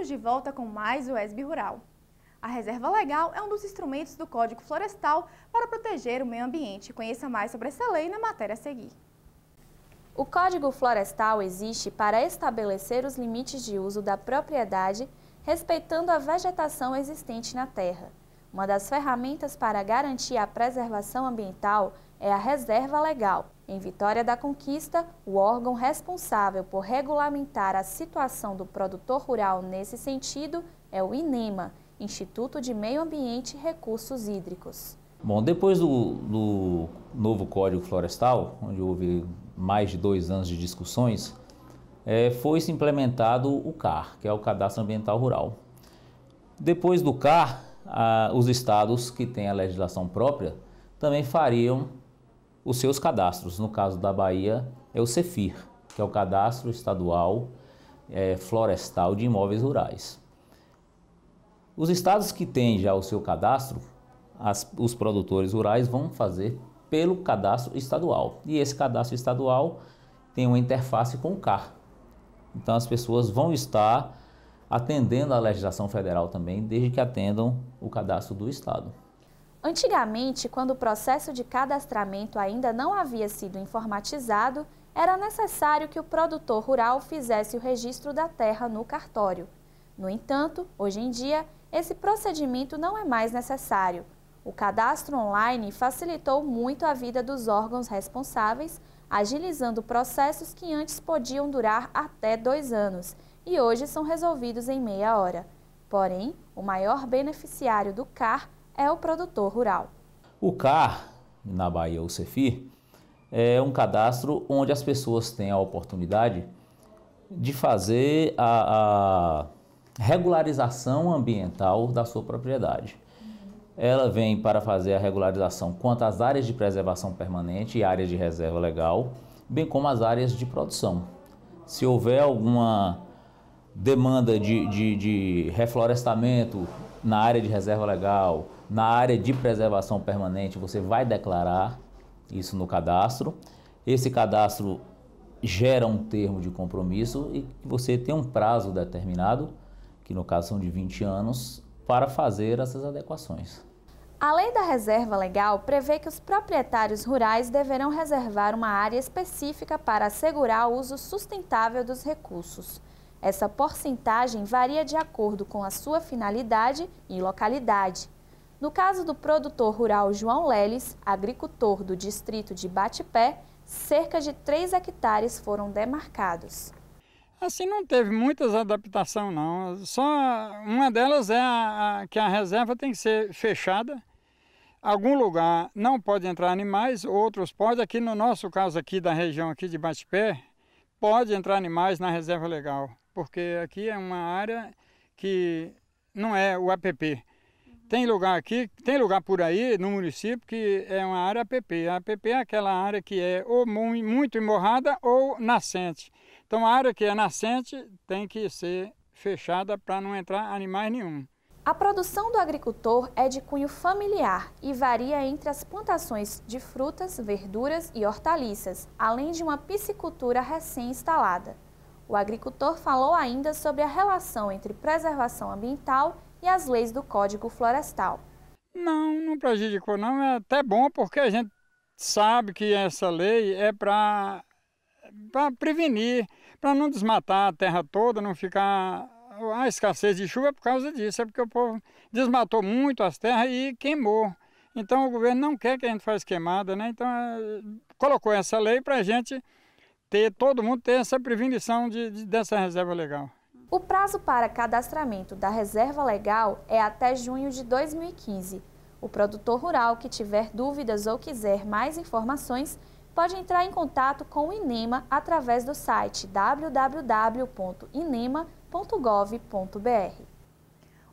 Estamos de volta com mais o ESB Rural. A reserva legal é um dos instrumentos do Código Florestal para proteger o meio ambiente. Conheça mais sobre essa lei na matéria a seguir. O Código Florestal existe para estabelecer os limites de uso da propriedade, respeitando a vegetação existente na terra. Uma das ferramentas para garantir a preservação ambiental é a reserva legal. Em Vitória da Conquista, o órgão responsável por regulamentar a situação do produtor rural nesse sentido é o INEMA, Instituto de Meio Ambiente e Recursos Hídricos. Bom, depois do, do novo Código Florestal, onde houve mais de dois anos de discussões, é, foi-se implementado o CAR, que é o Cadastro Ambiental Rural. Depois do CAR, os estados que têm a legislação própria também fariam os seus cadastros. No caso da Bahia, é o CEFIR, que é o Cadastro Estadual é, Florestal de Imóveis Rurais. Os estados que têm já o seu cadastro, as, os produtores rurais vão fazer pelo cadastro estadual. E esse cadastro estadual tem uma interface com o CAR. Então as pessoas vão estar atendendo a legislação federal também, desde que atendam o cadastro do estado. Antigamente, quando o processo de cadastramento ainda não havia sido informatizado, era necessário que o produtor rural fizesse o registro da terra no cartório. No entanto, hoje em dia, esse procedimento não é mais necessário. O cadastro online facilitou muito a vida dos órgãos responsáveis, agilizando processos que antes podiam durar até dois anos e hoje são resolvidos em meia hora. Porém, o maior beneficiário do CAR é o produtor rural. O CAR, na Bahia, o CEFIR, é um cadastro onde as pessoas têm a oportunidade de fazer a, a regularização ambiental da sua propriedade. Ela vem para fazer a regularização quanto às áreas de preservação permanente e áreas de reserva legal, bem como as áreas de produção. Se houver alguma demanda de, de, de reflorestamento na área de reserva legal, na área de preservação permanente, você vai declarar isso no cadastro. Esse cadastro gera um termo de compromisso e você tem um prazo determinado, que no caso são de 20 anos, para fazer essas adequações. A lei da reserva legal prevê que os proprietários rurais deverão reservar uma área específica para assegurar o uso sustentável dos recursos. Essa porcentagem varia de acordo com a sua finalidade e localidade. No caso do produtor rural João Leles, agricultor do distrito de Batipé, cerca de 3 hectares foram demarcados. Assim não teve muitas adaptações não, só uma delas é a, a, que a reserva tem que ser fechada. Algum lugar não pode entrar animais, outros podem. Aqui no nosso caso aqui da região aqui de Batipé, pode entrar animais na reserva legal porque aqui é uma área que não é o APP. Uhum. Tem lugar aqui, tem lugar por aí no município que é uma área APP. A APP é aquela área que é ou muito emborrada ou nascente. Então a área que é nascente tem que ser fechada para não entrar animais nenhum. A produção do agricultor é de cunho familiar e varia entre as plantações de frutas, verduras e hortaliças, além de uma piscicultura recém-instalada. O agricultor falou ainda sobre a relação entre preservação ambiental e as leis do Código Florestal. Não, não prejudicou não, é até bom porque a gente sabe que essa lei é para prevenir, para não desmatar a terra toda, não ficar a escassez de chuva é por causa disso, é porque o povo desmatou muito as terras e queimou. Então o governo não quer que a gente faça queimada, né? Então é, colocou essa lei para a gente ter, todo mundo ter essa prevenção de, de, dessa reserva legal. O prazo para cadastramento da reserva legal é até junho de 2015. O produtor rural que tiver dúvidas ou quiser mais informações pode entrar em contato com o INEMA através do site www.inema.gov.br.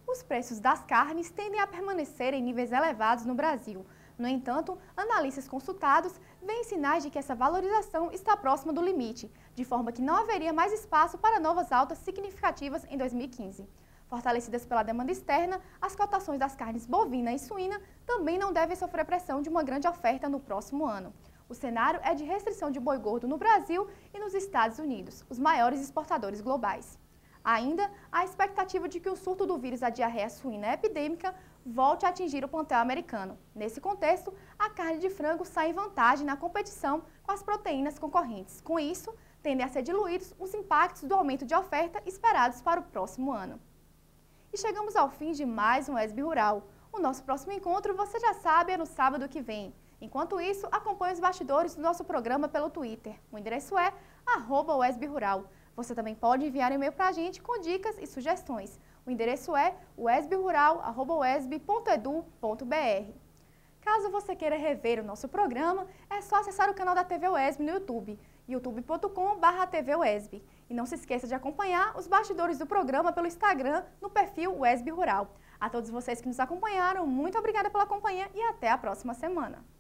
Os preços das carnes tendem a permanecer em níveis elevados no Brasil, no entanto, analistas consultados veem sinais de que essa valorização está próxima do limite, de forma que não haveria mais espaço para novas altas significativas em 2015. Fortalecidas pela demanda externa, as cotações das carnes bovina e suína também não devem sofrer pressão de uma grande oferta no próximo ano. O cenário é de restrição de boi gordo no Brasil e nos Estados Unidos, os maiores exportadores globais. Ainda, a expectativa de que o surto do vírus da diarreia suína epidêmica volte a atingir o plantel americano. Nesse contexto, a carne de frango sai em vantagem na competição com as proteínas concorrentes. Com isso, tendem a ser diluídos os impactos do aumento de oferta esperados para o próximo ano. E chegamos ao fim de mais um ESB Rural. O nosso próximo encontro, você já sabe, é no sábado que vem. Enquanto isso, acompanhe os bastidores do nosso programa pelo Twitter. O endereço é arroba você também pode enviar e-mail para a gente com dicas e sugestões. O endereço é uesbrural.uesb.edu.br. Caso você queira rever o nosso programa, é só acessar o canal da TV UESB no YouTube, youtube.com.br E não se esqueça de acompanhar os bastidores do programa pelo Instagram no perfil UESB Rural. A todos vocês que nos acompanharam, muito obrigada pela companhia e até a próxima semana.